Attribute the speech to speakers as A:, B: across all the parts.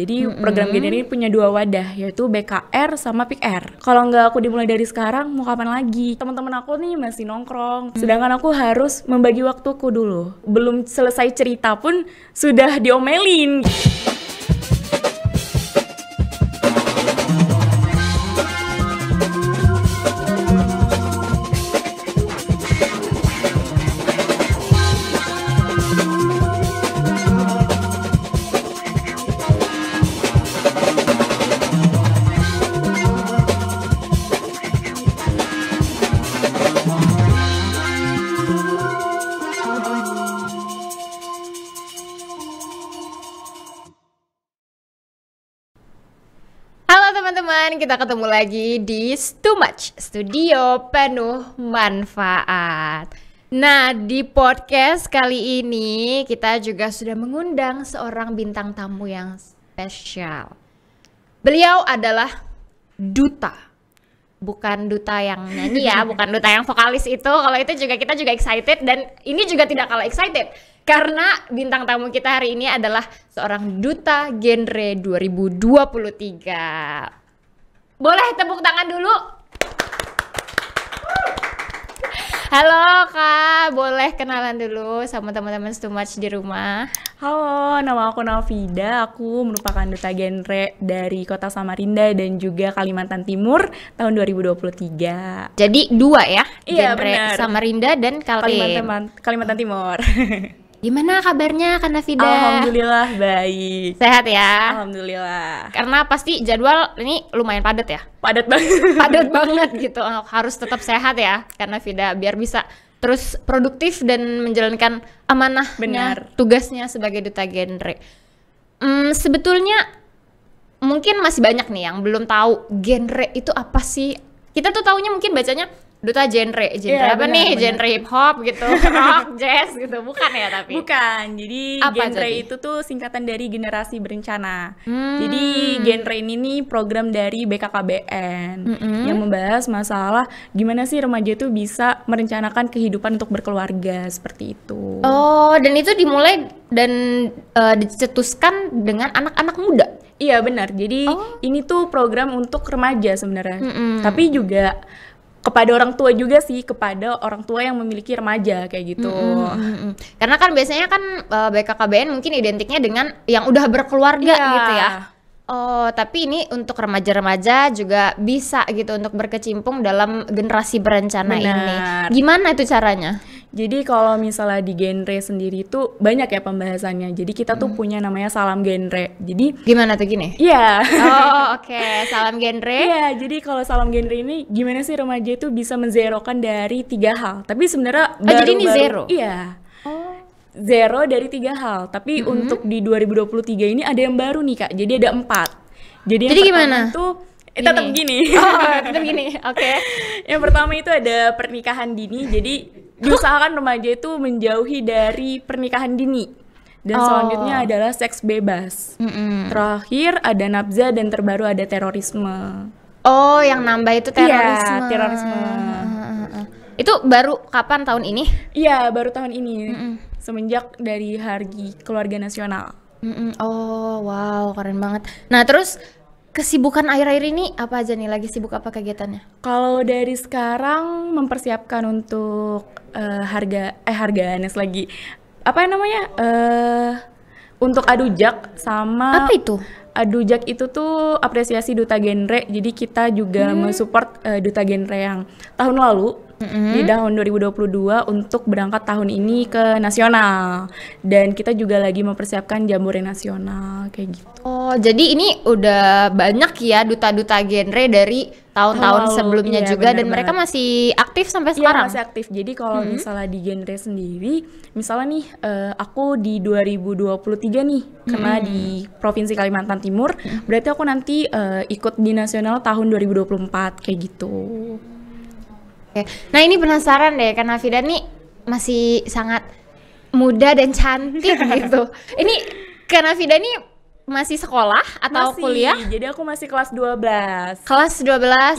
A: Jadi mm -hmm. program gini ini punya dua wadah yaitu BKR sama PIKR. Kalau nggak aku dimulai dari sekarang mau kapan lagi? Teman-teman aku nih masih nongkrong. Mm -hmm. Sedangkan aku harus membagi waktuku dulu. Belum selesai cerita pun sudah diomelin.
B: kita ketemu lagi di Too Much Studio penuh manfaat. Nah, di podcast kali ini kita juga sudah mengundang seorang bintang tamu yang spesial. Beliau adalah duta bukan duta yang nyanyi ya, bukan duta yang vokalis itu. Kalau itu juga kita juga excited dan ini juga tidak kalah excited karena bintang tamu kita hari ini adalah seorang duta genre 2023. Boleh tepuk tangan dulu? Halo Kak, boleh kenalan dulu sama teman-teman Too Much di rumah? Halo, nama aku Novida. Aku merupakan
A: duta genre dari Kota Samarinda dan juga Kalimantan Timur tahun 2023.
B: Jadi dua ya? Iya, genre benar. Samarinda dan Kalimantan
A: Kalimantan Timur.
B: Gimana kabarnya Kak Nafida? Alhamdulillah baik. Sehat ya? Alhamdulillah. Karena pasti jadwal ini lumayan padat ya? Padat banget. padat banget gitu. Harus tetap sehat ya karena Fida. biar bisa terus produktif dan menjalankan amanah benar tugasnya sebagai duta genre. Hmm, sebetulnya mungkin masih banyak nih yang belum tahu genre itu apa sih. Kita tuh taunya mungkin bacanya Duta genre, genre yeah, apa bener, nih? Bener. Genre hip hop gitu, rock, jazz
A: gitu, bukan ya tapi? Bukan, jadi apa genre jadi? itu tuh singkatan dari generasi berencana. Hmm. Jadi genre ini nih program dari BKKBN -hmm. yang membahas masalah gimana sih remaja tuh bisa merencanakan kehidupan untuk berkeluarga seperti
B: itu. Oh, dan itu dimulai dan uh, dicetuskan dengan anak-anak muda.
A: Iya benar, jadi oh. ini tuh program untuk remaja sebenarnya, -hmm. tapi juga
B: kepada orang tua juga sih kepada orang tua yang memiliki remaja kayak gitu mm -hmm, karena kan biasanya kan eh, BKKBN mungkin identiknya dengan yang udah berkeluarga yeah. gitu ya oh tapi ini untuk remaja-remaja juga bisa gitu untuk berkecimpung dalam generasi berencana Benar. ini gimana itu caranya jadi kalau misalnya di
A: genre sendiri tuh banyak ya pembahasannya. Jadi kita tuh hmm. punya namanya salam genre. Jadi gimana
B: tuh gini? Iya. Yeah. Oh oke,
A: okay. salam genre. Iya. yeah, jadi kalau salam genre ini gimana sih remaja itu bisa menzerokan dari tiga hal. Tapi sebenarnya oh, baru, jadi ini baru, zero. Iya. Oh. Zero dari tiga hal. Tapi mm -hmm. untuk di 2023 ini ada yang baru nih kak. Jadi ada empat. Jadi, jadi yang gimana? Itu Eh, tetap gini. Oh, tetap gini. Oke. Okay. yang pertama itu ada pernikahan dini. Jadi diusahakan remaja itu menjauhi dari pernikahan dini dan oh. selanjutnya adalah seks bebas. Mm -mm. Terakhir ada nabza dan terbaru ada terorisme. Oh, yang nambah itu iya, terorisme. terorisme. Ah, ah, ah, itu baru kapan tahun ini? Iya, baru tahun ini. Mm -mm.
B: Semenjak dari Hargi Keluarga Nasional. Mm -mm. Oh, wow, keren banget. Nah, terus Kesibukan akhir-akhir ini apa aja nih? Lagi sibuk apa kegiatannya?
A: Kalau dari sekarang mempersiapkan untuk uh, harga eh harga anies lagi apa yang namanya? Uh, untuk adujak sama apa itu? adu Adujak itu tuh apresiasi duta genre. Jadi kita juga hmm. mensupport uh, duta genre yang tahun lalu mm-hmm. di tahun 2022 untuk berangkat tahun ini ke nasional dan kita juga lagi mempersiapkan jambore nasional kayak gitu. Oh, jadi
B: ini udah banyak ya duta-duta genre dari tahun-tahun oh, sebelumnya iya, juga dan mereka masih aktif sampai iya, sekarang. Iya, masih aktif. Jadi kalau mm-hmm. misalnya di genre sendiri,
A: misalnya nih uh, aku di 2023 nih kena mm-hmm. di Provinsi Kalimantan
B: Timur, mm-hmm. berarti aku nanti uh, ikut di nasional tahun 2024 kayak gitu. Oke. Nah ini penasaran deh karena Fida nih masih sangat muda dan cantik gitu. Ini karena Fida nih masih sekolah atau masih, kuliah? Jadi aku masih kelas 12. Kelas 12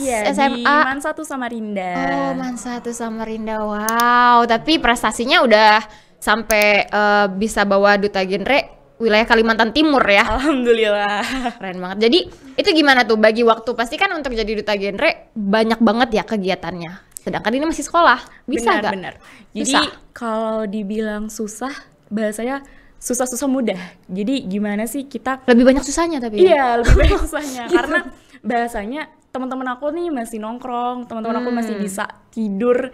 B: ya, SMA. Di Man 1 Samarinda. Oh, Man 1 Samarinda. Wow, tapi prestasinya udah sampai uh, bisa bawa duta genre wilayah Kalimantan Timur ya. Alhamdulillah. Keren banget. Jadi, itu gimana tuh bagi waktu? Pasti kan untuk jadi duta genre banyak banget ya kegiatannya Sedangkan ini masih sekolah, bisa benar, Benar. Jadi
A: kalau dibilang susah, bahasanya susah-susah mudah. Jadi gimana sih kita lebih banyak susahnya tapi ya? iya lebih banyak susahnya gitu. karena bahasanya teman-teman aku nih masih nongkrong, teman-teman hmm. aku masih hmm. bisa tidur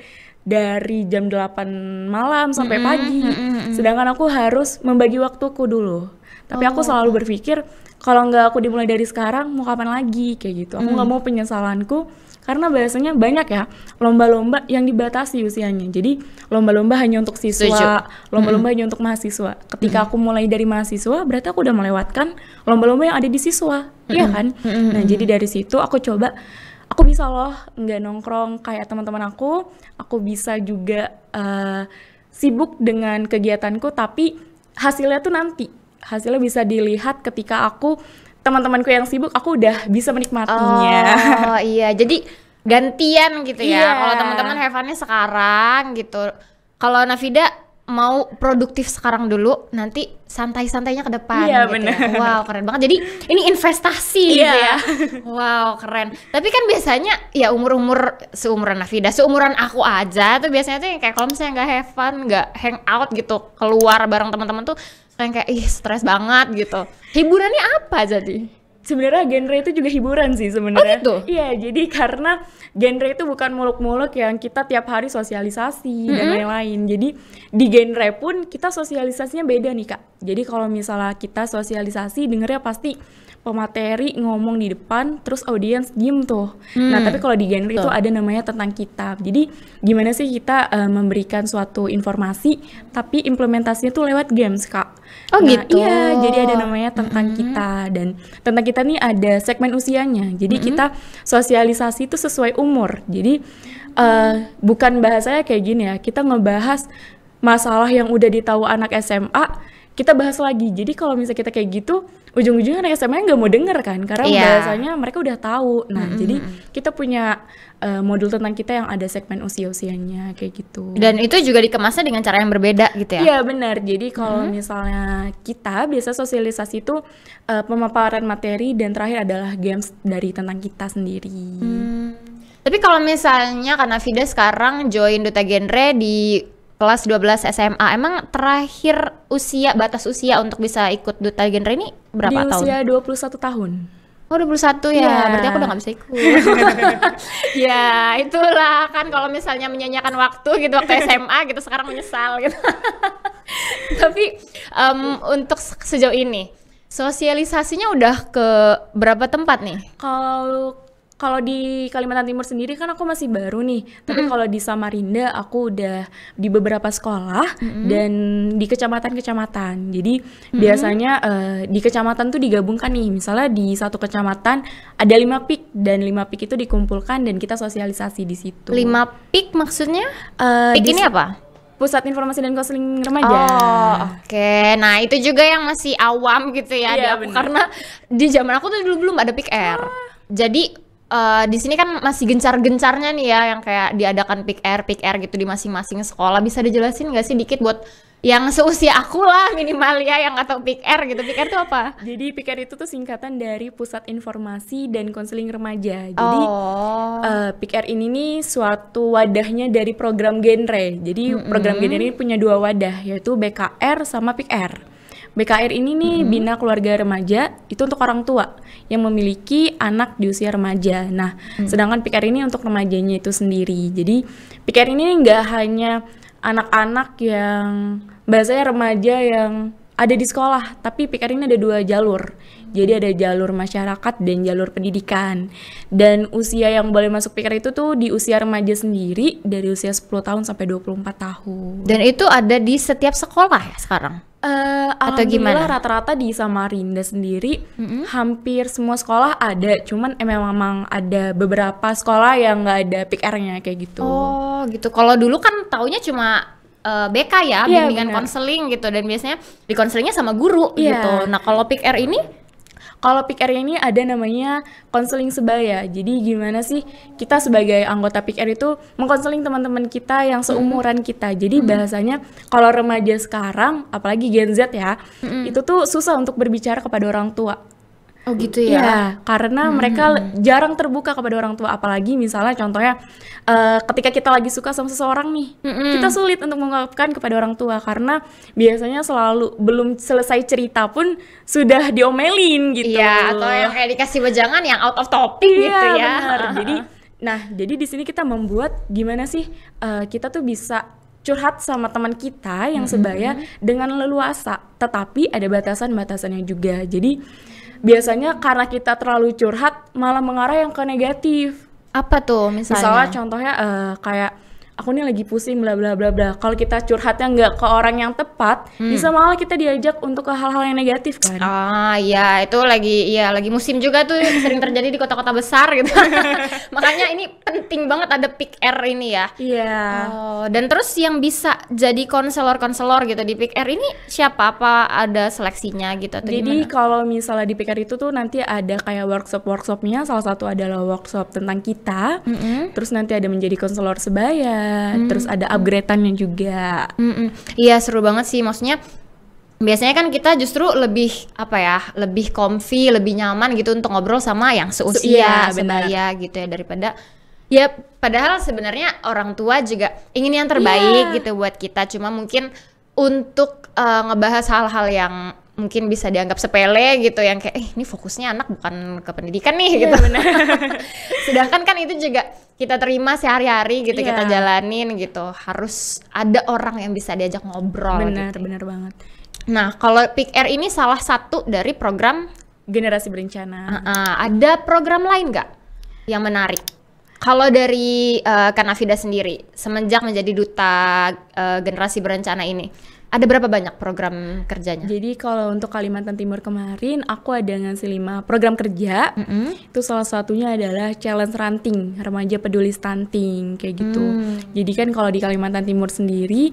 A: dari jam 8 malam sampai hmm, pagi. Hmm, hmm, hmm. Sedangkan aku harus membagi waktuku dulu. Tapi oh. aku selalu berpikir kalau nggak aku dimulai dari sekarang mau kapan lagi kayak gitu. Aku nggak hmm. mau penyesalanku karena biasanya banyak ya lomba-lomba yang dibatasi usianya. Jadi lomba-lomba hanya untuk siswa, lomba-lomba hmm. hanya untuk mahasiswa. Ketika aku mulai dari mahasiswa, berarti aku udah melewatkan lomba-lomba yang ada di siswa, hmm. ya kan? Hmm. Nah, jadi dari situ aku coba aku bisa loh nggak nongkrong kayak teman-teman aku, aku bisa juga uh, sibuk dengan kegiatanku tapi hasilnya tuh nanti hasilnya bisa dilihat ketika aku
B: teman-temanku yang sibuk aku udah bisa menikmatinya. Oh iya, jadi gantian gitu ya. Yeah. Kalau teman-teman have sekarang gitu. Kalau Navida mau produktif sekarang dulu, nanti santai-santainya ke depan iya, gitu. Ya. Bener. Ya. Wow, keren banget. Jadi ini investasi gitu iya. gitu ya. Wow, keren. Tapi kan biasanya ya umur-umur seumuran Navida, seumuran aku aja tuh biasanya tuh yang kayak kalau misalnya nggak have fun, nggak hang out gitu, keluar bareng teman-teman tuh yang kayak ih stres banget gitu. Hiburannya apa jadi?
A: Sebenarnya genre itu juga hiburan sih sebenarnya. Oh gitu. Iya, jadi karena genre itu bukan muluk-muluk yang kita tiap hari sosialisasi mm -hmm. dan lain-lain. Jadi di genre pun kita sosialisasinya beda nih, Kak. Jadi kalau misalnya kita sosialisasi dengernya pasti pemateri ngomong di depan terus audiens diem tuh. Nah, hmm. Nah, tapi kalau di genre itu ada namanya tentang kitab. Jadi gimana sih kita uh, memberikan suatu informasi tapi implementasinya tuh lewat games, Kak. Oh nah, gitu. Iya, jadi ada namanya tentang mm -hmm. kita dan tentang kita nih ada segmen usianya. Jadi mm -hmm. kita sosialisasi itu sesuai umur. Jadi uh, bukan bahasanya kayak gini ya. Kita ngebahas masalah yang udah ditahu anak SMA, kita bahas lagi. Jadi kalau misalnya kita kayak gitu, ujung-ujungnya anak SMA nggak mau denger kan karena yeah. bahasanya mereka udah tahu nah mm -hmm. jadi kita punya uh, modul
B: tentang kita yang ada segmen usia-usianya kayak gitu dan itu juga dikemasnya dengan cara yang berbeda gitu ya iya
A: benar jadi kalau mm -hmm. misalnya kita biasa sosialisasi itu uh, pemaparan materi dan terakhir adalah games dari tentang kita sendiri mm. tapi
B: kalau misalnya karena Fida sekarang join duta genre di kelas 12 SMA. Emang terakhir usia batas usia untuk bisa ikut duta genre ini berapa tahun? Di usia 21 tahun. Oh 21 ya, yeah. berarti aku udah gak bisa ikut Ya itulah kan kalau misalnya menyanyikan waktu gitu waktu SMA gitu sekarang menyesal gitu Tapi um, untuk sejauh ini sosialisasinya udah ke berapa tempat nih?
A: Kalau kalau di
B: Kalimantan Timur sendiri kan aku masih
A: baru nih. Tapi kalau di Samarinda aku udah di beberapa sekolah mm -hmm. dan di kecamatan-kecamatan. Jadi mm -hmm. biasanya uh, di kecamatan tuh digabungkan nih. Misalnya di satu kecamatan ada lima pik dan lima pik itu dikumpulkan dan kita sosialisasi di
B: situ. Lima pik maksudnya? Uh, pik ini apa? Pusat Informasi dan Konseling Remaja. Oh, oke. Okay. Nah, itu juga yang masih awam gitu ya, iya, karena di zaman aku tuh dulu belum ada PIKR. Ah. Jadi uh, di sini kan masih gencar-gencarnya nih ya yang kayak diadakan pick air pick air gitu di masing-masing sekolah bisa dijelasin nggak sih dikit buat yang seusia aku lah minimal ya yang atau pick air gitu pick air itu apa? Jadi pick air itu tuh singkatan
A: dari Pusat Informasi dan Konseling Remaja. Jadi
B: oh.
A: uh, eh, pick air ini nih suatu wadahnya dari program genre. Jadi mm -hmm. program genre ini punya dua wadah yaitu BKR sama pick air. BKR ini nih -hmm. bina keluarga remaja itu untuk orang tua yang memiliki anak di usia remaja. Nah, -hmm. sedangkan PKR ini untuk remajanya itu sendiri. Jadi PKR ini nggak hanya anak-anak yang bahasanya remaja yang ada di sekolah, tapi PKR ini ada dua jalur. Jadi ada jalur masyarakat dan jalur pendidikan. Dan usia yang boleh masuk PKR itu tuh di usia remaja sendiri dari usia 10 tahun sampai 24 tahun. Dan itu ada di setiap sekolah ya sekarang? atau gimana? rata-rata di Samarinda sendiri mm-hmm. hampir semua sekolah ada, cuman emang memang ada beberapa sekolah yang nggak ada PR-nya kayak
B: gitu. Oh, gitu. Kalau dulu kan taunya cuma uh, eh, BK ya, yeah, bimbingan konseling gitu dan biasanya di konselingnya sama guru yeah. gitu. Nah, kalau PR ini kalau
A: PIKR ini ada namanya konseling sebaya. Jadi gimana sih kita sebagai anggota PIKR itu mengkonseling teman-teman kita yang mm-hmm. seumuran kita. Jadi mm-hmm. bahasanya kalau remaja sekarang, apalagi Gen Z ya, mm-hmm. itu tuh susah untuk berbicara kepada orang tua
B: Oh gitu ya. ya
A: karena hmm. mereka hmm, hmm. jarang terbuka kepada orang tua apalagi misalnya contohnya uh, ketika kita lagi suka sama seseorang nih, hmm, hmm. kita sulit untuk mengungkapkan kepada orang tua karena biasanya selalu belum selesai cerita pun sudah diomelin gitu. Iya, atau yang
B: kayak dikasih bejangan yang out of topic ya, gitu ya. Benar. Jadi
A: nah, jadi di sini kita membuat gimana sih uh, kita tuh bisa curhat sama teman kita yang sebaya -hmm. dengan leluasa, tetapi ada batasan-batasannya juga. Jadi biasanya karena kita terlalu curhat malah mengarah yang ke negatif. Apa tuh misalnya? Misalnya contohnya uh, kayak aku nih lagi pusing bla bla bla bla. Kalau kita curhatnya nggak ke orang yang
B: tepat, hmm. bisa malah kita diajak untuk ke hal-hal yang negatif kan. Ah iya, itu lagi ya lagi musim juga tuh sering terjadi di kota-kota besar gitu. Makanya ini penting banget ada pick air ini ya. Iya. Yeah. Oh, dan terus yang bisa jadi konselor-konselor gitu di pick air ini siapa apa ada seleksinya gitu atau Jadi kalau misalnya di pick air itu tuh nanti
A: ada kayak workshop-workshopnya. Salah satu adalah workshop tentang kita. Mm -hmm. Terus nanti ada
B: menjadi konselor sebaya hmm. terus ada upgrade-annya juga. Hmm, hmm. Iya, hmm. seru banget sih maksudnya biasanya kan kita justru lebih apa ya lebih comfy lebih nyaman gitu untuk ngobrol sama yang seusia iya, sebaya gitu ya daripada ya padahal sebenarnya orang tua juga ingin yang terbaik iya. gitu buat kita cuma mungkin untuk uh, ngebahas hal-hal yang mungkin bisa dianggap sepele gitu yang kayak eh, ini fokusnya anak bukan ke pendidikan nih yeah, gitu. benar Sedangkan kan itu juga kita terima sehari-hari gitu yeah. kita iya. jalanin gitu. Harus ada orang yang bisa diajak ngobrol benar gitu. Benar, banget. Nah, kalau Pick ini salah satu dari program generasi berencana. Uh -uh. Ada program lain nggak yang menarik? Kalau dari uh, eh, Kanafida sendiri, semenjak menjadi duta uh, generasi berencana ini, ada berapa banyak program kerjanya? Jadi kalau untuk Kalimantan Timur kemarin aku ada ngasih lima
A: program kerja. Mm -hmm. Itu salah satunya adalah challenge ranting remaja peduli stunting kayak gitu. Mm. Jadi kan kalau di Kalimantan Timur sendiri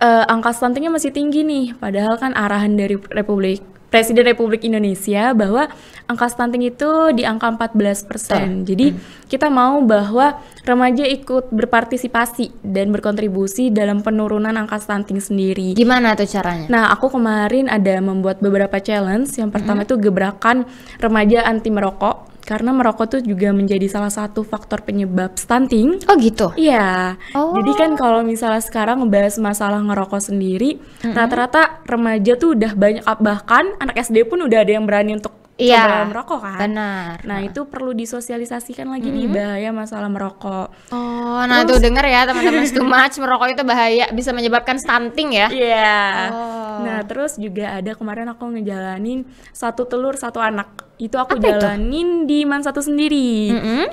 A: uh, angka stuntingnya masih tinggi nih. Padahal kan arahan dari Republik Presiden Republik Indonesia bahwa angka stunting itu di angka 14 persen. Jadi hmm. kita mau bahwa remaja ikut berpartisipasi dan berkontribusi dalam penurunan angka stunting sendiri. Gimana tuh caranya? Nah aku kemarin ada membuat beberapa challenge. Yang pertama hmm. itu gebrakan remaja anti merokok karena merokok tuh juga menjadi salah satu faktor penyebab stunting. Oh gitu. Iya. Oh. Jadi kan oh. kalau misalnya sekarang ngebahas masalah ngerokok sendiri, mm-hmm. remaja tuh udah banyak ah, bahkan anak SD pun udah ada yang berani untuk Iya, merokok kan. Benar. Nah, itu perlu disosialisasikan lagi mm-hmm. nih bahaya masalah merokok.
B: Oh, nah Terus, itu denger ya teman-teman too much
A: merokok itu bahaya bisa menyebabkan stunting ya. Iya. Yeah. Oh. Nah, terus juga ada kemarin aku ngejalanin satu telur satu anak itu aku Apa jalanin itu? di Man satu sendiri. Mm -hmm.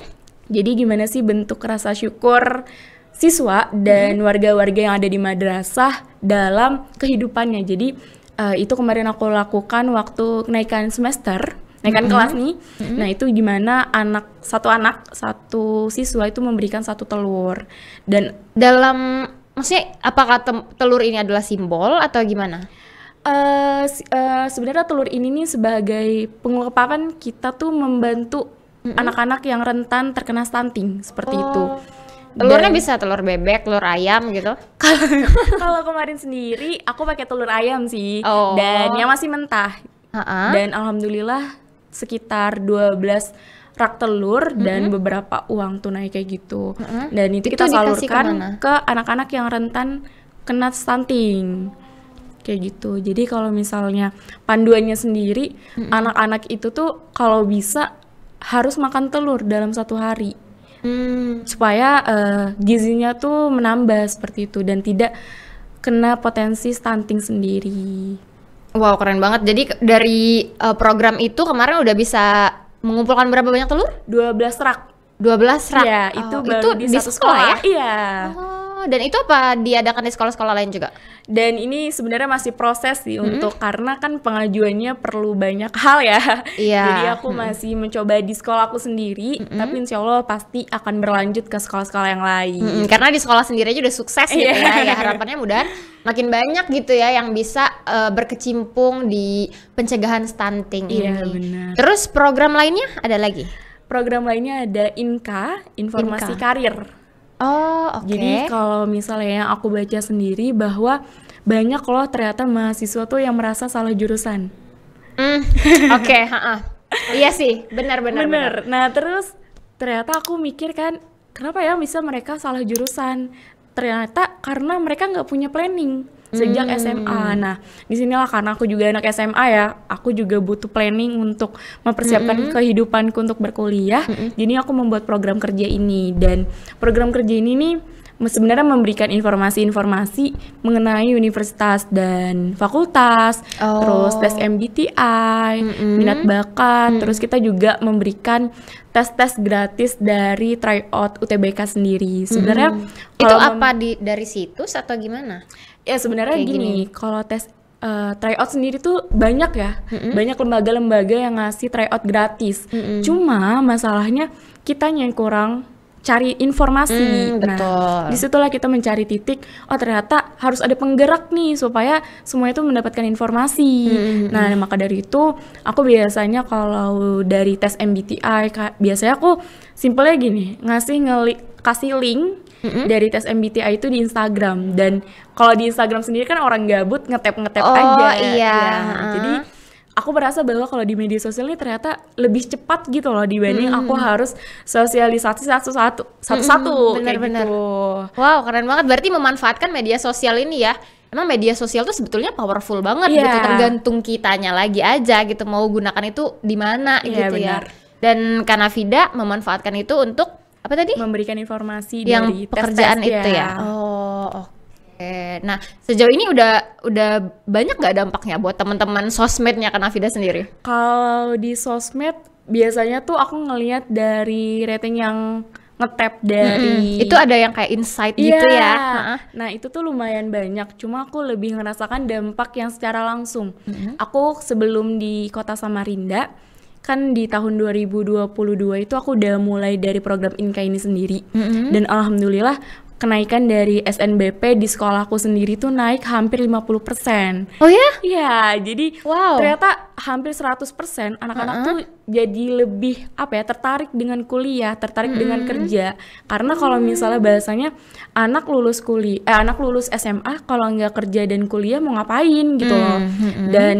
A: Jadi gimana sih bentuk rasa syukur siswa dan warga-warga yang ada di madrasah dalam kehidupannya. Jadi uh, itu kemarin aku lakukan waktu kenaikan semester, kenaikan mm -hmm. kelas nih. Mm -hmm. Nah, itu gimana anak satu anak, satu siswa itu memberikan satu telur.
B: Dan dalam maksudnya apakah telur ini adalah simbol atau gimana? uh, uh, sebenarnya telur ini nih sebagai pengungkapan
A: kita tuh membantu mm-hmm. anak-anak yang rentan terkena stunting seperti oh. itu. Telurnya bisa
B: telur bebek, telur ayam gitu. Kalau kemarin sendiri aku pakai
A: telur ayam sih oh. dan yang masih mentah. Uh-uh. Dan alhamdulillah
B: sekitar
A: 12 rak telur mm-hmm. dan beberapa uang tunai kayak gitu. Mm-hmm. Dan itu, itu kita salurkan ke anak-anak yang rentan kena stunting kayak gitu jadi kalau misalnya panduannya sendiri anak-anak mm -hmm. itu tuh kalau bisa harus makan telur dalam satu hari mm. supaya uh, gizinya tuh menambah seperti itu dan tidak kena potensi stunting
B: sendiri wow keren banget jadi dari uh, program itu kemarin udah bisa mengumpulkan berapa banyak telur 12 rak 12 rak. Iya, itu oh, baru itu di, di satu sekolah, sekolah ya? Iya. Oh dan itu apa diadakan di sekolah-sekolah lain juga? Dan ini sebenarnya
A: masih proses sih -hmm. untuk karena kan pengajuannya perlu banyak hal ya. Iya. Jadi aku -hmm. masih mencoba di sekolah aku sendiri, -hmm. tapi insya Allah pasti akan berlanjut ke sekolah-sekolah yang
B: lain. -hmm. Karena di sekolah sendiri aja udah sukses gitu yeah. ya. ya harapannya mudah makin banyak gitu ya yang bisa uh, berkecimpung di pencegahan stunting iya, ini. iya, Benar. Terus program lainnya ada lagi? Program lainnya ada INKA, Informasi Inka. Karir. Oh, oke. Okay. Jadi kalau
A: misalnya yang aku baca sendiri bahwa banyak loh ternyata mahasiswa tuh yang merasa salah jurusan. Mm, oke, okay, Iya sih, benar-benar. Benar. Nah, terus ternyata aku mikir kan, kenapa ya bisa mereka salah jurusan? Ternyata karena mereka nggak punya planning sejak hmm. SMA. Nah, di sinilah karena aku juga anak SMA ya, aku juga butuh planning untuk mempersiapkan hmm. kehidupanku untuk berkuliah. Hmm. Jadi aku membuat program kerja ini dan program kerja ini nih sebenarnya memberikan informasi-informasi mengenai universitas dan fakultas, oh. terus tes MBTI, hmm minat bakat, hmm terus kita juga memberikan tes-tes gratis dari tryout UTBK sendiri. Sebenarnya hmm
B: itu apa di dari situs atau gimana? ya sebenarnya gini, gini.
A: kalau tes uh, tryout sendiri tuh banyak ya, mm-hmm. banyak lembaga-lembaga yang ngasih tryout gratis. Mm-hmm. Cuma masalahnya kita yang kurang cari informasi. Mm, nah, betul. disitulah kita mencari titik. Oh ternyata harus ada penggerak nih supaya semua itu mendapatkan informasi. Mm-hmm. Nah maka dari itu aku biasanya kalau dari tes MBTI biasanya aku simpelnya gini ngasih ngelik kasih link mm-hmm. dari tes MBTI itu di Instagram dan kalau di Instagram sendiri kan orang gabut ngetep ngetep oh, aja iya. ya. Uh. jadi aku merasa bahwa kalau di media sosial ini ternyata lebih
B: cepat gitu loh dibanding mm. aku harus sosialisasi satu-satu satu-satu mm, bener, bener. gitu. Wow, keren banget. Berarti memanfaatkan media sosial ini ya. Emang media sosial tuh sebetulnya powerful banget yeah. gitu, iya. tergantung kitanya lagi aja gitu mau gunakan itu di mana yeah, gitu ya. benar. ya. Dan karena Vida memanfaatkan itu untuk apa tadi memberikan informasi yang dari pekerjaan tes, itu ya, ya? oh oke okay. nah sejauh ini udah udah banyak nggak dampaknya buat teman-teman sosmednya kan Afida sendiri kalau di sosmed
A: biasanya tuh aku ngelihat dari rating yang ngetap dari mm -hmm. itu ada yang kayak insight yeah. gitu ya. Nah, itu tuh lumayan banyak. Cuma aku lebih ngerasakan dampak yang secara langsung. Mm -hmm. Aku sebelum di Kota Samarinda, kan di tahun 2022 itu aku udah mulai dari program Inka ini sendiri mm -hmm. dan alhamdulillah kenaikan dari SNBP di sekolahku sendiri tuh naik hampir 50%. Oh ya? Iya, jadi wow. ternyata hampir 100% anak-anak uh -huh. tuh jadi lebih apa ya, tertarik dengan kuliah, tertarik mm -hmm. dengan kerja. Karena kalau misalnya bahasanya anak lulus kuliah, eh anak lulus SMA kalau nggak kerja dan kuliah mau ngapain gitu loh. Mm -hmm. Dan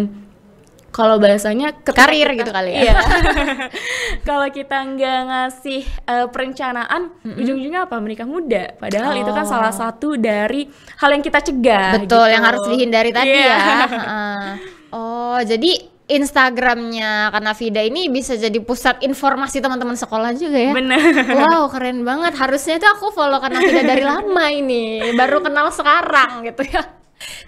A: kalau bahasanya karir kita, gitu kali ya. Iya. kalau kita nggak ngasih uh, perencanaan, mm-hmm. ujung-ujungnya apa? Menikah muda.
B: Padahal oh. itu kan oh. salah satu dari hal yang kita cegah. Betul, gitu. yang harus dihindari tadi yeah. ya. Oh, jadi Instagramnya karena Vida ini bisa jadi pusat informasi teman-teman sekolah juga ya. Bener. Wow keren banget. Harusnya tuh aku follow karena Vida dari lama ini. Baru kenal sekarang gitu ya.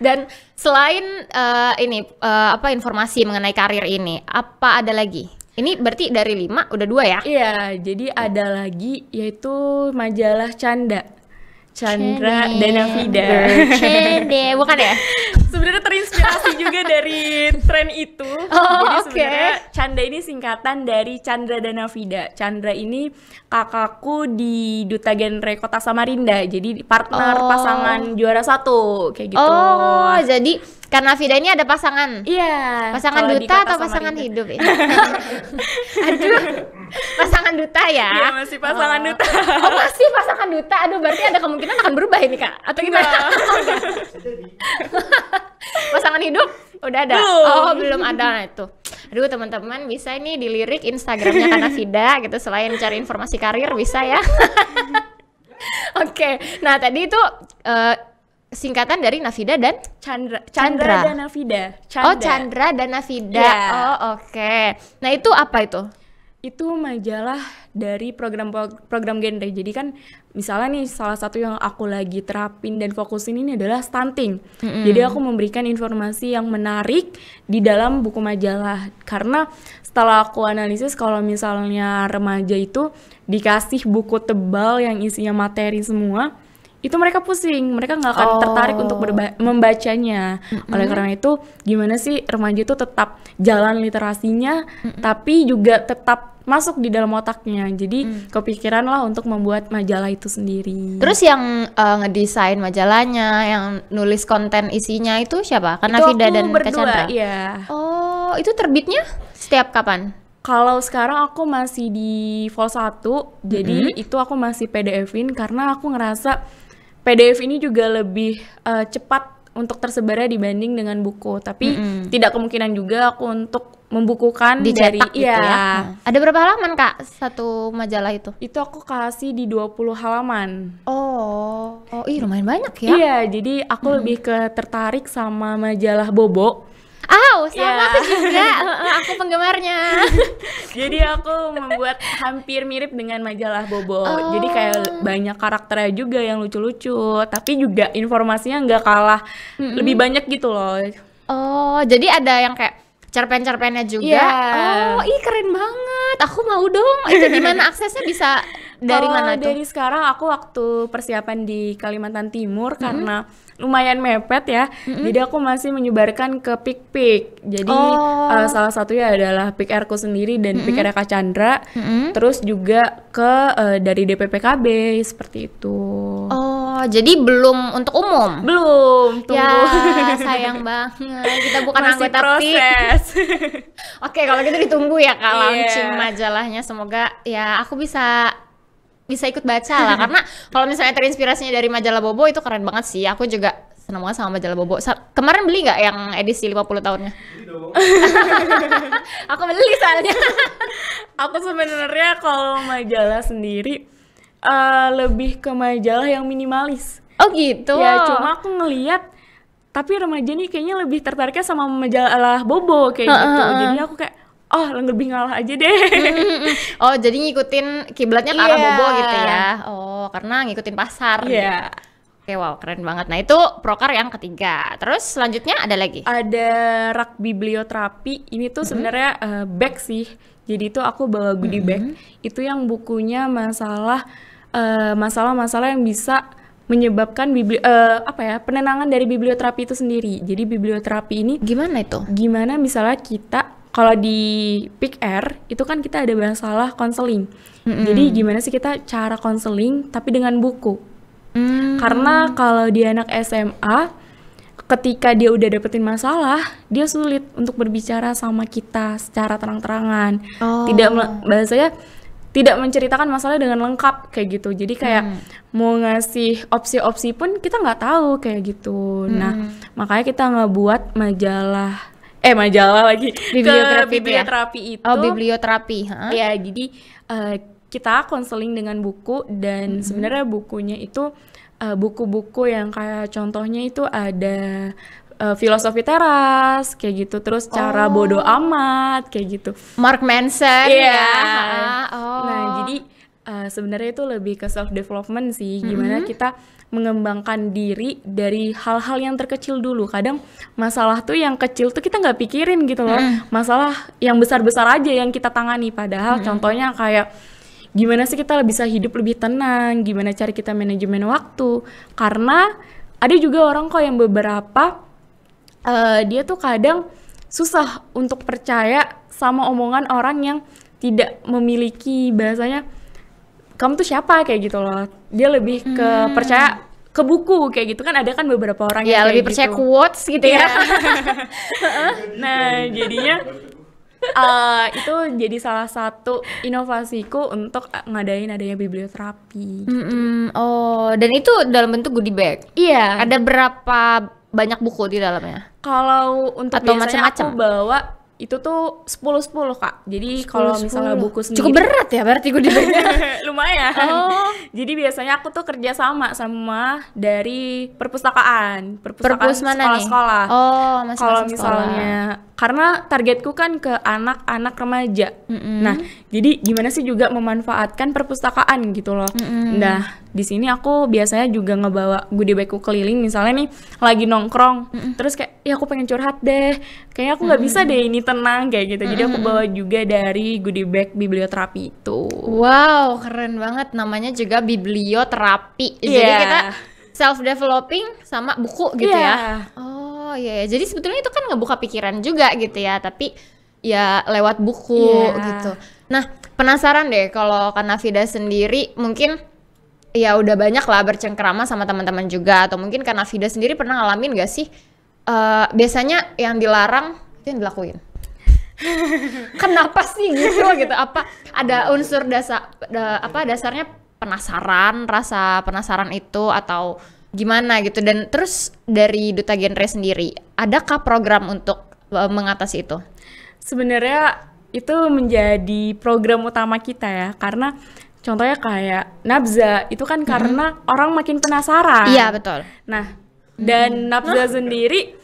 B: Dan selain uh, ini uh, apa informasi mengenai karir ini, apa ada lagi? Ini berarti dari lima udah dua ya? Iya, jadi ada lagi yaitu majalah Canda.
A: Chandra Cede. dan Avida. Cede, bukan ya? sebenarnya terinspirasi juga dari tren itu. Oh, Jadi okay. sebenarnya Chandra ini singkatan dari Chandra dan Avida. Chandra ini kakakku di Duta Genre Kota
B: Samarinda. Jadi partner oh. pasangan juara satu kayak gitu. Oh, jadi karena Vida ini ada pasangan. Iya. Pasangan duta atau pasangan hidup ya? Aduh. Pasangan duta ya? Iya, masih pasangan oh. duta. Oh, masih pasangan duta. Aduh, berarti ada kemungkinan akan berubah ini, Kak. Atau gimana? pasangan hidup udah ada. Belum. Oh, belum ada nah, itu. Aduh teman-teman bisa ini dilirik Instagramnya karena Vida gitu selain cari informasi karir bisa ya. Oke, okay. nah tadi itu uh, singkatan dari Navida dan Chandra. Chandra, Chandra. dan Navida. Oh, Chandra. Oh, Chandra dan Navida. Yeah. Oh, oke. Okay. Nah, itu apa itu?
A: Itu majalah dari program program genre. Jadi kan misalnya nih salah satu yang aku lagi terapin dan fokusin ini adalah stunting. Mm -hmm. Jadi aku memberikan informasi yang menarik di dalam buku majalah karena setelah aku analisis kalau misalnya remaja itu dikasih buku tebal yang isinya materi semua itu mereka pusing, mereka nggak akan oh. tertarik untuk oh. membacanya. Mm-hmm. Oleh karena itu, gimana sih remaja itu tetap jalan literasinya, mm-hmm. tapi juga tetap masuk di dalam otaknya. Jadi mm. kepikiran lah untuk membuat majalah itu sendiri. Terus
B: yang uh, ngedesain majalahnya, yang nulis konten isinya itu siapa? Karena Fida dan berdua, Kacandra. Iya. Oh, itu terbitnya setiap kapan? kalau sekarang
A: aku masih di Vol 1, mm -hmm. jadi itu aku masih PDF-in karena aku ngerasa PDF ini juga lebih uh, cepat untuk tersebarnya dibanding dengan buku. Tapi mm -hmm. tidak kemungkinan juga aku untuk membukukan Dicetak dari gitu iya. ya. ya. Ada berapa halaman Kak satu majalah itu? Itu aku kasih di 20 halaman. Oh. Oh, iya lumayan banyak ya. Iya, jadi aku hmm. lebih ke tertarik sama majalah Bobo. Oh, sama yeah. aku juga. aku penggemarnya. Jadi aku membuat hampir mirip dengan majalah Bobo. Oh. Jadi kayak oh. banyak karakternya juga yang lucu-lucu, tapi juga informasinya nggak kalah, mm -mm. lebih banyak gitu loh.
B: Oh, jadi ada yang kayak cerpen-cerpennya juga. Yeah. Oh, ih keren banget. Aku mau dong. Itu di mana aksesnya bisa dari Kalo mana tuh? Dari sekarang aku waktu
A: persiapan di Kalimantan Timur mm -hmm. karena lumayan mepet ya. Mm -hmm. Jadi aku masih menyebarkan ke pik-pik. Jadi oh. uh, salah satunya adalah pik ku sendiri dan mm -hmm. pik Kak Chandra. Mm -hmm. Terus juga ke uh, dari DPPKB seperti itu.
B: Oh, jadi belum untuk umum? Belum. Tunggu. Ya, sayang banget. Kita bukan masih anggota proses. Oke, kalau gitu ditunggu ya kalau iya. yeah. launching majalahnya. Semoga ya aku bisa bisa ikut baca lah karena kalau misalnya terinspirasinya dari majalah Bobo itu keren banget sih. Aku juga seneng banget sama majalah Bobo. Sa kemarin beli nggak yang edisi 50 tahunnya? aku beli soalnya.
A: aku sebenarnya kalau majalah sendiri uh, lebih ke majalah yang minimalis. Oh gitu. Ya cuma aku ngelihat tapi remaja nih kayaknya lebih
B: tertariknya sama majalah Bobo kayak gitu. Jadi aku kayak oh lebih ngalah aja deh oh jadi ngikutin kiblatnya ke yeah. arah iya. bobo gitu ya oh karena ngikutin pasar yeah. Gitu ya? Oke, okay, wow, keren banget. Nah, itu proker yang ketiga. Terus selanjutnya ada lagi? Ada rak biblioterapi. Ini tuh mm -hmm. sebenarnya uh, bag sih. Jadi itu aku
A: bawa goodie mm -hmm. Itu yang bukunya masalah eh, masalah-masalah uh, yang bisa menyebabkan bibli uh, apa ya penenangan dari biblioterapi itu sendiri. Jadi biblioterapi ini gimana itu? Gimana misalnya kita kalau di Pick Air itu kan kita ada masalah konseling. Mm-hmm. Jadi gimana sih kita cara konseling tapi dengan buku? Mm-hmm. Karena kalau di anak SMA ketika dia udah dapetin masalah, dia sulit untuk berbicara sama kita secara terang-terangan. Oh. Tidak bahasanya tidak menceritakan masalah dengan lengkap kayak gitu. Jadi kayak hmm. mau ngasih opsi-opsi pun kita nggak tahu kayak gitu. Hmm. Nah, mm. makanya kita ngebuat majalah eh majalah lagi biblioterapi ke biblioterapi ya? Oh, itu oh biblioterapi huh? ya jadi uh, kita konseling dengan buku dan mm -hmm. sebenarnya bukunya itu eh, buku-buku uh, buku yang kayak contohnya itu ada uh, filosofi teras kayak gitu terus cara oh. bodoh amat kayak gitu Mark Manson yeah.
B: ya oh. nah jadi
A: oh uh, sebenarnya itu lebih ke self development sih gimana mm -hmm. kita mengembangkan diri dari hal-hal yang terkecil dulu kadang masalah tuh yang kecil tuh kita nggak pikirin gitu loh mm. masalah yang besar besar aja yang kita tangani padahal mm. contohnya kayak gimana sih kita bisa hidup lebih tenang gimana cara kita manajemen waktu karena ada juga orang kok yang beberapa uh, dia tuh kadang susah untuk percaya sama omongan orang yang tidak memiliki bahasanya kamu tuh siapa kayak gitu loh dia lebih hmm. ke percaya ke buku kayak gitu kan ada kan beberapa orang ya, yang lebih percaya gitu. quotes gitu ya iya. nah jadinya uh, itu jadi salah satu inovasiku untuk eh, ngadain adanya biblioterapi
B: gitu. mm-hmm. oh dan itu dalam bentuk goodie bag iya ada berapa banyak buku di dalamnya
A: kalau untuk Atau biasanya macam -macem. aku bawa itu tuh sepuluh sepuluh Kak. Jadi kalau misalnya buku sendiri Cukup berat
B: ya berarti gue dibayar.
A: Lumayan. Oh. Jadi biasanya aku tuh kerja sama sama dari perpustakaan, perpustakaan sekolah-sekolah. Sekolah. Oh, masih Kalau misalnya sekolah. karena targetku kan ke anak-anak remaja. Mm -hmm. Nah, jadi gimana sih juga memanfaatkan perpustakaan gitu loh. Mm -hmm. Nah, di sini aku biasanya juga ngebawa goodie bagku keliling misalnya nih lagi nongkrong mm hmm terus kayak ya aku pengen curhat deh kayaknya aku nggak mm hmm bisa deh ini tenang kayak gitu mm -mm. jadi aku bawa juga dari goodie bag
B: biblioterapi itu wow keren banget namanya juga biblioterapi yeah. jadi iya. kita self developing sama buku gitu yeah. ya oh iya yeah. jadi sebetulnya itu kan ngebuka pikiran juga gitu ya tapi ya lewat buku yeah. gitu nah penasaran deh kalau Kanavida sendiri mungkin ya udah banyak lah bercengkerama sama teman-teman juga atau mungkin karena Fida sendiri pernah ngalamin gak sih uh, biasanya yang dilarang itu yang dilakuin kenapa sih gitu gitu apa ada unsur dasar da, apa dasarnya penasaran rasa penasaran itu atau gimana gitu dan terus dari duta genre sendiri adakah program untuk uh, mengatasi itu sebenarnya itu menjadi program
A: utama kita ya karena Contohnya kayak Nabza itu kan hmm. karena orang makin penasaran. Iya betul. Nah dan hmm. Nabza sendiri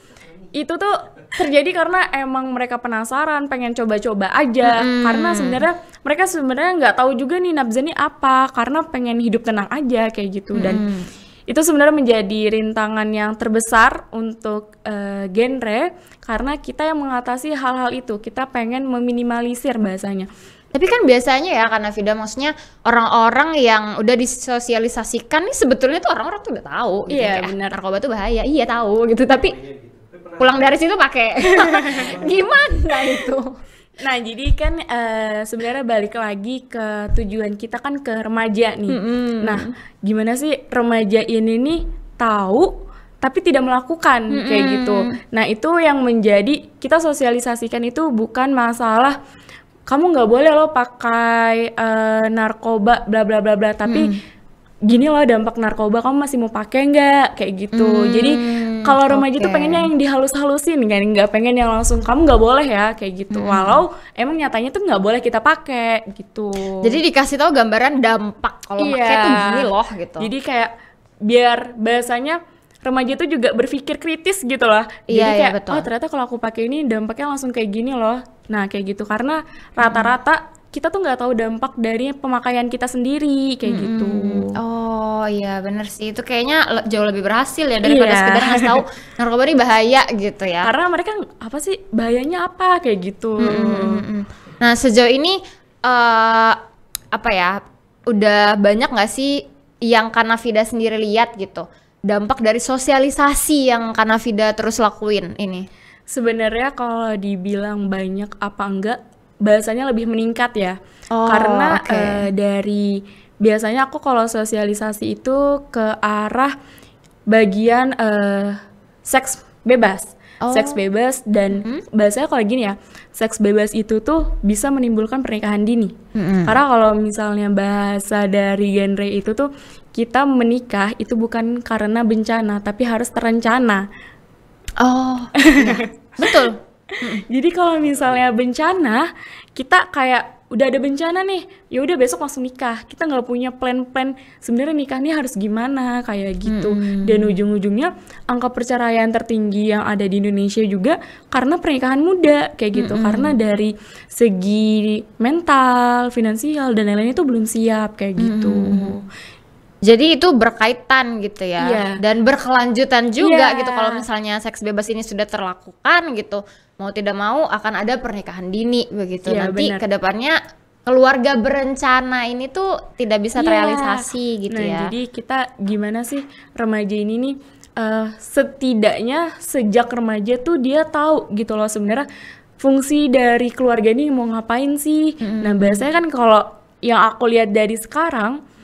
A: itu tuh terjadi karena emang mereka penasaran, pengen coba-coba aja. Hmm. Karena sebenarnya mereka sebenarnya nggak tahu juga nih Nabza ini apa, karena pengen hidup tenang aja kayak gitu dan hmm itu sebenarnya menjadi rintangan yang terbesar untuk uh, genre
B: karena kita yang mengatasi hal-hal itu kita pengen meminimalisir bahasanya tapi kan biasanya ya karena Vida maksudnya orang-orang yang udah disosialisasikan nih sebetulnya tuh orang-orang tuh udah tahu gitu iya, ya, kayak bener. narkoba tuh bahaya. Iya tahu gitu tapi iya,
A: gitu. pulang dari situ pakai
B: gimana itu? Nah, jadi kan uh, sebenarnya
A: balik lagi ke tujuan kita kan ke remaja nih. Mm -hmm. Nah, gimana sih remaja ini nih tahu tapi tidak melakukan mm -hmm. kayak gitu. Nah, itu yang menjadi kita sosialisasikan itu bukan masalah kamu nggak boleh lo pakai uh, narkoba bla bla bla bla tapi hmm. gini loh dampak narkoba kamu masih mau pakai nggak kayak gitu hmm, jadi kalau remaja okay. itu pengennya yang dihalus-halusin kan nggak pengen yang langsung kamu nggak boleh ya kayak gitu hmm. walau emang nyatanya tuh nggak boleh kita pakai gitu jadi
B: dikasih tahu gambaran dampak kalau yeah. pakai tuh gini loh gitu jadi
A: kayak biar bahasanya remaja tuh juga berpikir kritis gitu loh. Iya, Jadi iya, kayak yeah, betul. oh ternyata kalau aku pakai ini dampaknya langsung kayak gini loh. Nah, kayak gitu karena rata-rata kita tuh
B: nggak tahu dampak dari pemakaian kita sendiri kayak hmm. gitu. Oh iya bener sih itu kayaknya jauh lebih berhasil ya daripada yeah. sekedar ngasih tahu narkoba ini bahaya gitu ya. Karena mereka apa sih bahayanya apa kayak gitu. Hmm, nah sejauh ini uh, apa ya udah banyak nggak sih yang karena Fida sendiri lihat gitu dampak dari sosialisasi yang karena Vida terus lakuin ini? Sebenarnya kalau dibilang banyak apa enggak, bahasanya lebih meningkat ya.
A: Oh, Karena okay. uh, eh, dari biasanya aku kalau sosialisasi itu ke arah bagian uh, seks bebas. Oh. Seks bebas dan hmm? bahasanya kalau gini ya, seks bebas itu tuh bisa menimbulkan pernikahan dini. Mm-hmm. Karena kalau misalnya bahasa dari genre itu tuh kita menikah itu bukan karena bencana tapi harus terencana. Oh, iya. betul. Jadi kalau misalnya bencana kita kayak udah ada bencana nih ya udah besok langsung nikah kita nggak punya plan-plan sebenarnya nikah nih harus gimana kayak gitu hmm. dan ujung-ujungnya angka perceraian tertinggi yang ada di Indonesia juga karena pernikahan muda kayak gitu hmm. karena dari segi mental
B: finansial dan lain-lain itu belum siap kayak gitu hmm. Jadi itu berkaitan gitu ya yeah. dan berkelanjutan juga yeah. gitu kalau misalnya seks bebas ini sudah terlakukan gitu mau tidak mau akan ada pernikahan dini begitu yeah, nanti bener. kedepannya keluarga berencana ini tuh tidak bisa yeah. terrealisasi gitu nah, ya. Jadi kita gimana
A: sih remaja ini nih uh, setidaknya sejak remaja tuh dia tahu gitu loh sebenarnya fungsi dari keluarga ini mau ngapain sih. Mm -hmm. Nah biasanya kan kalau yang aku lihat dari sekarang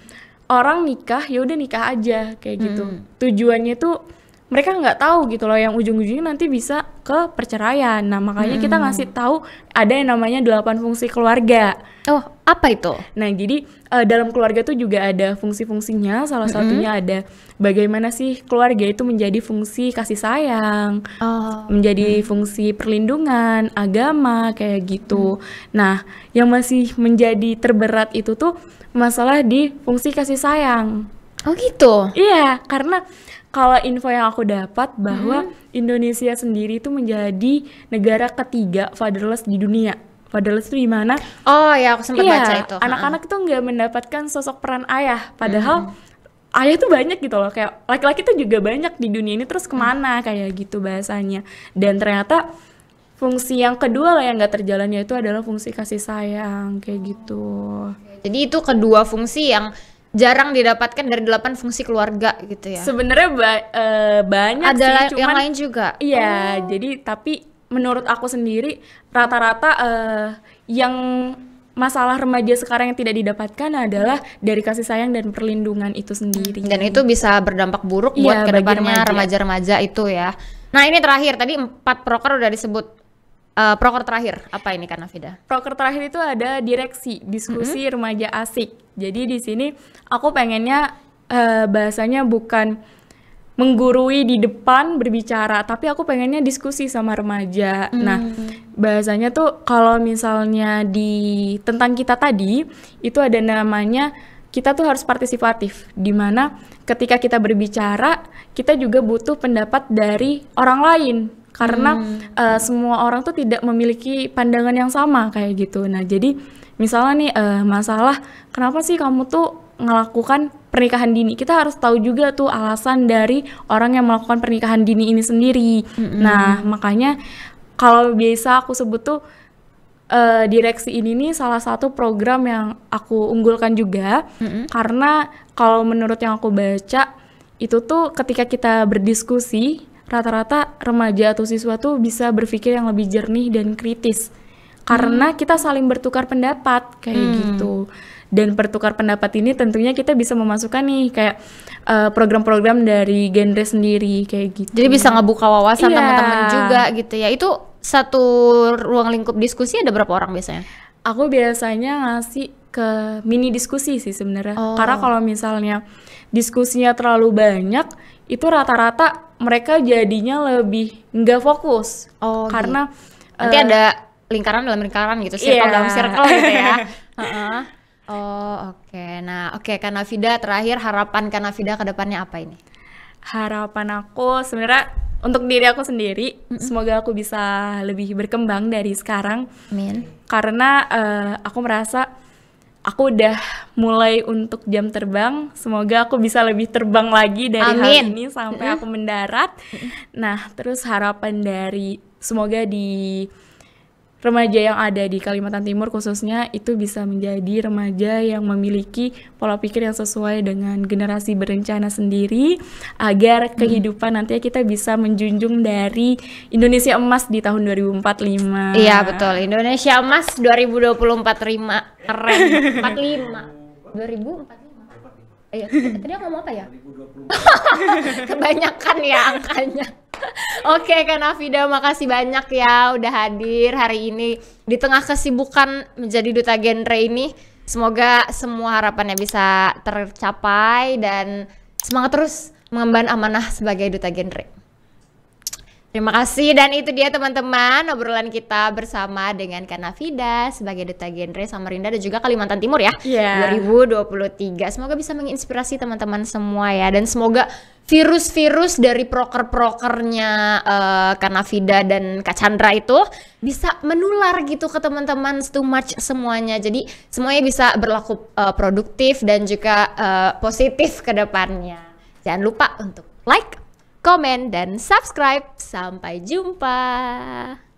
A: orang nikah ya udah nikah aja kayak gitu. Hmm. Tujuannya tuh mereka nggak tahu gitu loh yang ujung-ujungnya nanti bisa ke perceraian. Nah, makanya hmm. kita ngasih tahu ada yang namanya delapan fungsi keluarga. Oh, apa itu? Nah, jadi uh, dalam keluarga tuh juga ada fungsi-fungsinya. Salah mm -hmm. satunya ada bagaimana sih keluarga itu menjadi fungsi kasih sayang, oh. menjadi hmm. fungsi perlindungan, agama kayak gitu. Hmm. Nah, yang masih menjadi terberat itu tuh masalah di fungsi kasih sayang. Oh gitu. Iya, karena kalau info yang aku dapat bahwa hmm. Indonesia sendiri itu menjadi negara ketiga fatherless di dunia. Fatherless itu mana? Oh ya, aku sempat iya, baca itu. Anak-anak itu nggak mendapatkan sosok peran ayah, padahal hmm ayah tuh banyak gitu loh kayak laki-laki tuh juga banyak di dunia ini terus hmm. kemana hmm. kayak gitu bahasanya dan ternyata
B: fungsi yang kedua lah yang nggak terjalannya itu adalah fungsi kasih sayang kayak gitu jadi itu kedua fungsi yang jarang didapatkan dari delapan fungsi keluarga gitu ya.
A: Sebenarnya ba uh, banyak Ada sih, cuman yang lain juga. Iya, oh. jadi tapi menurut aku sendiri rata-rata uh, yang masalah remaja
B: sekarang yang tidak didapatkan adalah dari kasih sayang dan perlindungan itu sendiri. Dan itu bisa berdampak buruk iya, buat ya, kedepannya remaja-remaja itu ya. Nah ini terakhir tadi empat proker udah disebut Uh, proker terakhir apa ini karena Fida? Proker terakhir itu ada direksi
A: diskusi mm -hmm. remaja asik. Jadi di sini aku pengennya
B: uh, bahasanya
A: bukan menggurui di depan berbicara, tapi aku pengennya diskusi sama remaja. Mm. Nah, bahasanya tuh kalau misalnya di tentang kita tadi itu ada namanya kita tuh harus partisipatif, Dimana ketika kita berbicara, kita juga butuh pendapat dari orang lain karena hmm. uh, semua orang tuh tidak memiliki pandangan yang sama kayak gitu. Nah, jadi misalnya nih uh, masalah kenapa sih kamu tuh melakukan pernikahan dini. Kita harus tahu juga tuh alasan dari orang yang melakukan pernikahan dini ini sendiri. hmm Nah, makanya kalau biasa aku sebut tuh uh, direksi ini nih salah satu program yang aku unggulkan juga hmm karena kalau menurut yang aku baca itu tuh ketika kita berdiskusi rata-rata remaja atau siswa tuh bisa berpikir yang lebih jernih dan kritis karena hmm. kita saling bertukar pendapat kayak hmm. gitu dan bertukar pendapat ini tentunya kita bisa memasukkan nih kayak eh, program-program uh, dari genre sendiri kayak gitu jadi bisa ngebuka wawasan yeah. teman-teman juga gitu
B: ya itu satu ruang lingkup diskusi ada berapa orang biasanya aku biasanya ngasih
A: ke mini diskusi sih sebenarnya oh. karena kalau misalnya diskusinya terlalu banyak itu rata-rata mereka jadinya lebih nggak fokus oh, gitu. karena
B: gitu. nanti uh, ada lingkaran dalam lingkaran gitu iya. circle yeah. dalam circle gitu ya uh -uh. oh oke okay. nah oke okay, Kanavida terakhir harapan Kanavida ke depannya apa ini harapan aku sebenarnya untuk diri aku sendiri mm -hmm. semoga aku
A: bisa lebih berkembang dari sekarang Min. karena uh, aku merasa aku udah mulai untuk jam terbang. Semoga aku bisa lebih terbang lagi dari Amin. hari ini sampai aku mendarat. Nah, terus harapan dari semoga di remaja yang ada di Kalimantan Timur khususnya itu bisa menjadi remaja yang memiliki pola pikir yang sesuai dengan generasi berencana sendiri agar hmm. kehidupan nantinya kita bisa menjunjung dari Indonesia emas di tahun 2045. Iya betul, Indonesia
B: emas 2024 lima, keren 45 2004 eh tadi aku ngomong apa ya kebanyakan ya angkanya Oke, okay, Nafida, makasih banyak ya udah hadir hari ini di tengah kesibukan menjadi duta genre ini. Semoga semua harapannya bisa tercapai dan semangat terus mengemban amanah sebagai duta genre. Terima kasih dan itu dia teman-teman obrolan kita bersama dengan Kanavida sebagai duta genre Samarinda dan juga Kalimantan Timur ya yeah. 2023. Semoga bisa menginspirasi teman-teman semua ya dan semoga virus-virus dari proker-prokernya uh, eh, Kanavida dan Kak Chandra itu bisa menular gitu ke teman-teman too much semuanya. Jadi semuanya bisa berlaku uh, produktif dan juga uh, positif ke depannya. Jangan lupa untuk like, komen, dan subscribe. Sampai jumpa.